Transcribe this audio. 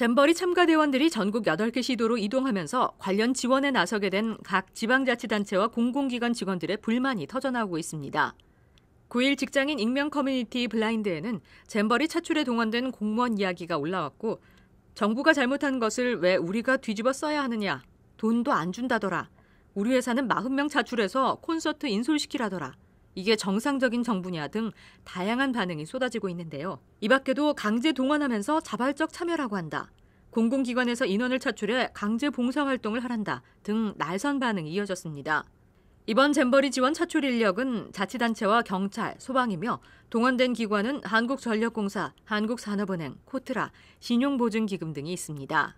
잼버리 참가 대원들이 전국 8개 시도로 이동하면서 관련 지원에 나서게 된 각 지방자치단체와 공공기관 직원들의 불만이 터져나오고 있습니다. 9일 직장인 익명 커뮤니티 블라인드에는 잼버리 차출에 동원된 공무원 이야기가 올라왔고 정부가 잘못한 것을 왜 우리가 뒤집어 써야 하느냐 돈도 안 준다더라 우리 회사는 40명 차출해서 콘서트 인솔시키라더라 이게 정상적인 정부냐 등 다양한 반응이 쏟아지고 있는데요. 이 밖에도 강제 동원하면서 자발적 참여라고 한다. 공공기관에서 인원을 차출해 강제 봉사활동을 하란다 등 날선 반응이 이어졌습니다. 이번 잼버리 지원 차출 인력은 자치단체와 경찰, 소방이며 동원된 기관은 한국전력공사, 한국산업은행, 코트라, 신용보증기금 등이 있습니다.